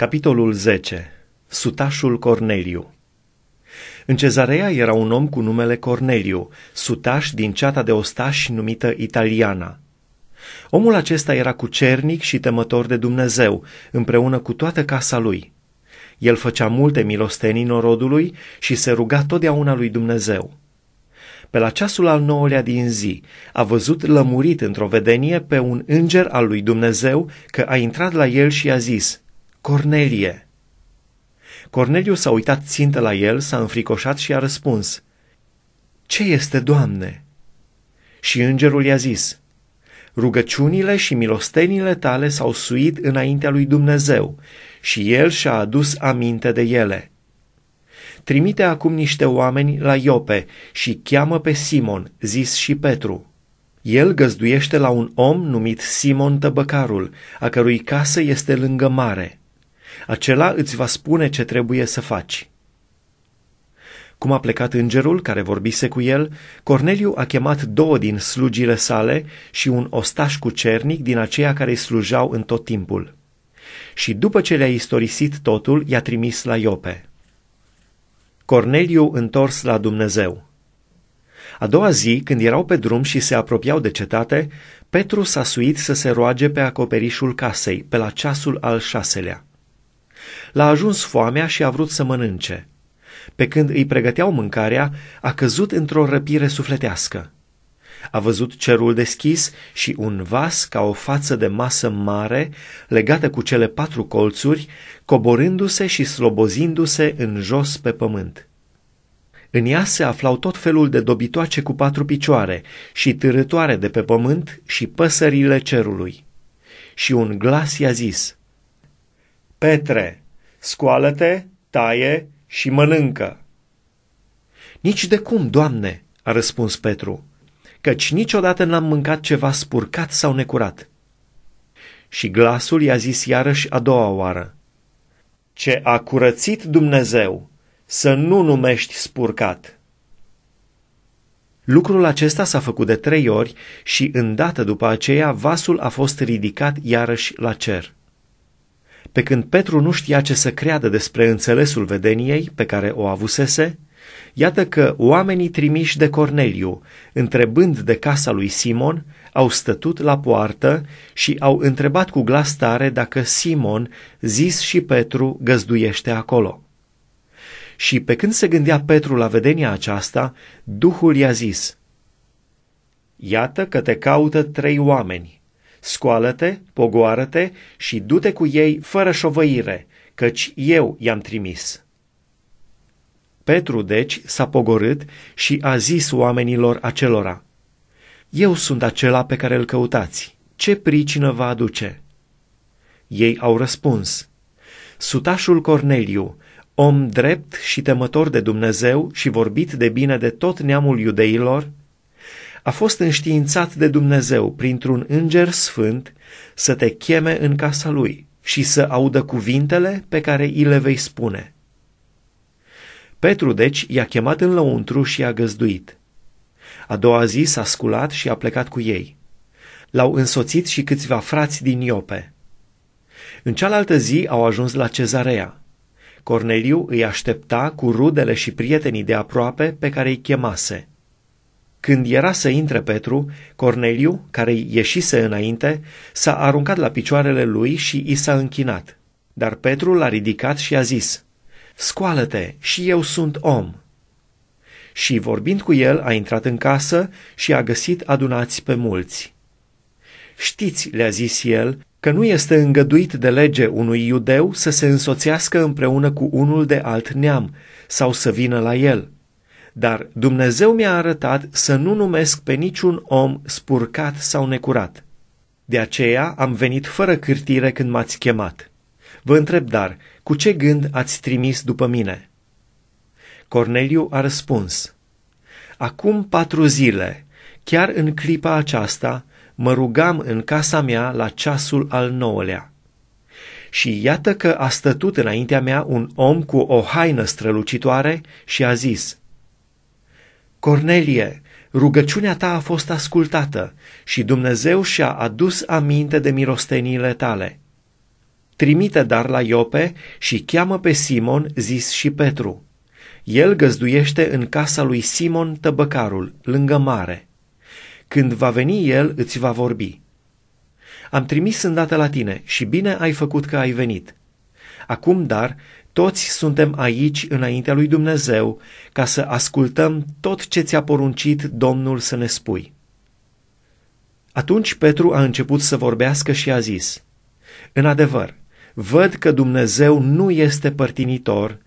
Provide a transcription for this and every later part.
Capitolul 10. Sutașul Corneliu În cezarea era un om cu numele Corneliu, sutaș din ceata de ostași numită Italiana. Omul acesta era cucernic și temător de Dumnezeu, împreună cu toată casa lui. El făcea multe milostenii norodului și se ruga totdeauna lui Dumnezeu. Pe la ceasul al nouălea din zi a văzut lămurit într-o vedenie pe un înger al lui Dumnezeu că a intrat la el și a zis – Cornelie! Corneliu s-a uitat țintă la el, s-a înfricoșat și a răspuns, Ce este, Doamne? Și îngerul i-a zis, Rugăciunile și milostenile tale s-au suit înaintea lui Dumnezeu și el și-a adus aminte de ele. Trimite acum niște oameni la Iope și cheamă pe Simon, zis și Petru. El găzduiește la un om numit Simon Tăbăcarul, a cărui casă este lângă mare. Acela îți va spune ce trebuie să faci. Cum a plecat îngerul care vorbise cu el, Corneliu a chemat două din slugile sale și un ostaș cu cernic din aceia care îi slujau în tot timpul. Și după ce le-a istorisit totul, i-a trimis la Iope. Corneliu întors la Dumnezeu. A doua zi, când erau pe drum și se apropiau de cetate, Petru s-a suit să se roage pe acoperișul casei, pe la ceasul al șaselea l-a ajuns foamea și a vrut să mănânce. Pe când îi pregăteau mâncarea, a căzut într-o răpire sufletească. A văzut cerul deschis și un vas ca o față de masă mare, legată cu cele patru colțuri, coborându-se și slobozindu-se în jos pe pământ. În ea se aflau tot felul de dobitoace cu patru picioare și târătoare de pe pământ și păsările cerului. Și un glas i-a zis, Petre, scoală-te, taie și mănâncă. Nici de cum, Doamne, a răspuns Petru, căci niciodată n-am mâncat ceva spurcat sau necurat. Și glasul i-a zis iarăși a doua oară, Ce a curățit Dumnezeu, să nu numești spurcat. Lucrul acesta s-a făcut de trei ori și îndată după aceea vasul a fost ridicat iarăși la cer. Pe când Petru nu știa ce să creadă despre înțelesul vedeniei pe care o avusese, iată că oamenii trimiși de Corneliu, întrebând de casa lui Simon, au stătut la poartă și au întrebat cu glas tare dacă Simon, zis și Petru, găzduiește acolo. Și pe când se gândea Petru la vedenia aceasta, Duhul i-a zis, Iată că te caută trei oameni, Scoală-te, pogoară-te și du-te cu ei fără șovăire, căci eu i-am trimis. Petru, deci, s-a pogorât și a zis oamenilor acelora, Eu sunt acela pe care îl căutați. Ce pricină vă aduce? Ei au răspuns, Sutașul Corneliu, om drept și temător de Dumnezeu și vorbit de bine de tot neamul iudeilor, a fost înștiințat de Dumnezeu printr-un înger sfânt să te cheme în casa lui și să audă cuvintele pe care îi le vei spune. Petru, deci, i-a chemat în lăuntru și i-a găzduit. A doua zi s-a sculat și a plecat cu ei. L-au însoțit și câțiva frați din Iope. În cealaltă zi au ajuns la cezarea. Corneliu îi aștepta cu rudele și prietenii de aproape pe care îi chemase – când era să intre Petru, Corneliu, care ieșise înainte, s-a aruncat la picioarele lui și i s-a închinat. Dar Petru l-a ridicat și a zis, Scoală-te și eu sunt om. Și vorbind cu el, a intrat în casă și a găsit adunați pe mulți. Știți, le-a zis el, că nu este îngăduit de lege unui iudeu să se însoțească împreună cu unul de alt neam sau să vină la el – dar Dumnezeu mi-a arătat să nu numesc pe niciun om spurcat sau necurat. De aceea am venit fără cârtire când m-ați chemat. Vă întreb, dar, cu ce gând ați trimis după mine? Corneliu a răspuns, Acum patru zile, chiar în clipa aceasta, mă rugam în casa mea la ceasul al nouălea. Și iată că a stătut înaintea mea un om cu o haină strălucitoare și a zis, Cornelie, rugăciunea ta a fost ascultată și Dumnezeu și-a adus aminte de mirosteniile tale. Trimite dar la Iope și cheamă pe Simon, zis și Petru. El găzduiește în casa lui Simon tăbăcarul, lângă mare. Când va veni el, îți va vorbi. Am trimis îndată la tine și bine ai făcut că ai venit. Acum, dar, toți suntem aici înaintea lui Dumnezeu ca să ascultăm tot ce ți-a poruncit Domnul să ne spui. Atunci Petru a început să vorbească și a zis, În adevăr, văd că Dumnezeu nu este părtinitor,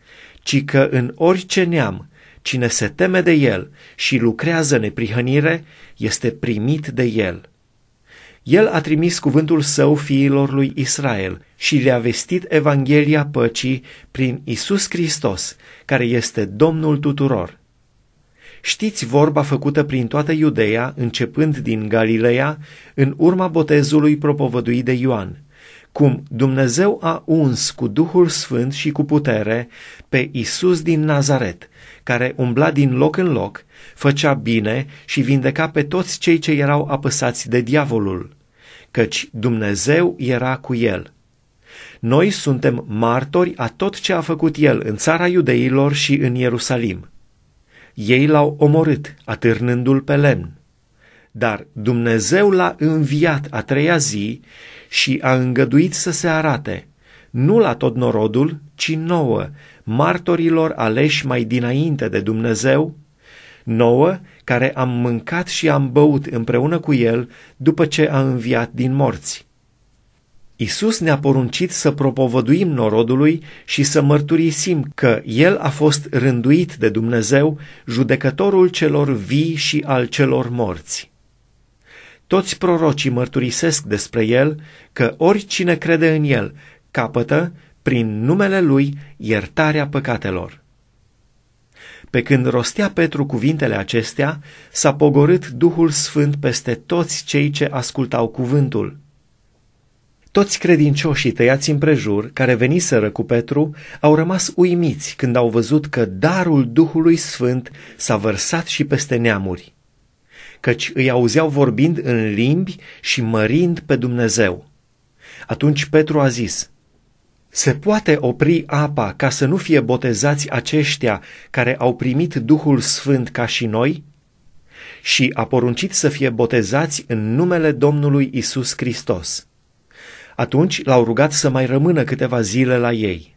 ci că în orice neam cine se teme de el și lucrează neprihănire, este primit de el. El a trimis cuvântul său fiilor lui Israel și le-a vestit Evanghelia păcii prin Isus Hristos, care este Domnul tuturor. Știți vorba făcută prin toată Iudeea, începând din Galileea, în urma botezului propovăduit de Ioan – cum Dumnezeu a uns cu Duhul Sfânt și cu putere pe Isus din Nazaret, care umbla din loc în loc, făcea bine și vindeca pe toți cei ce erau apăsați de diavolul, căci Dumnezeu era cu el. Noi suntem martori a tot ce a făcut el în țara iudeilor și în Ierusalim. Ei l-au omorât, atârnându-l pe lemn dar Dumnezeu l-a înviat a treia zi și a îngăduit să se arate, nu la tot norodul, ci nouă, martorilor aleși mai dinainte de Dumnezeu, nouă care am mâncat și am băut împreună cu el după ce a înviat din morți. Isus ne-a poruncit să propovăduim norodului și să mărturisim că El a fost rânduit de Dumnezeu, judecătorul celor vii și al celor morți. Toți prorocii mărturisesc despre el că oricine crede în el capătă, prin numele lui, iertarea păcatelor. Pe când rostea Petru cuvintele acestea, s-a pogorât Duhul Sfânt peste toți cei ce ascultau cuvântul. Toți credincioșii tăiați prejur care veniseră cu Petru, au rămas uimiți când au văzut că darul Duhului Sfânt s-a vărsat și peste neamuri căci îi auzeau vorbind în limbi și mărind pe Dumnezeu. Atunci Petru a zis, Se poate opri apa ca să nu fie botezați aceștia care au primit Duhul Sfânt ca și noi? Și a poruncit să fie botezați în numele Domnului Isus Hristos. Atunci l-au rugat să mai rămână câteva zile la ei.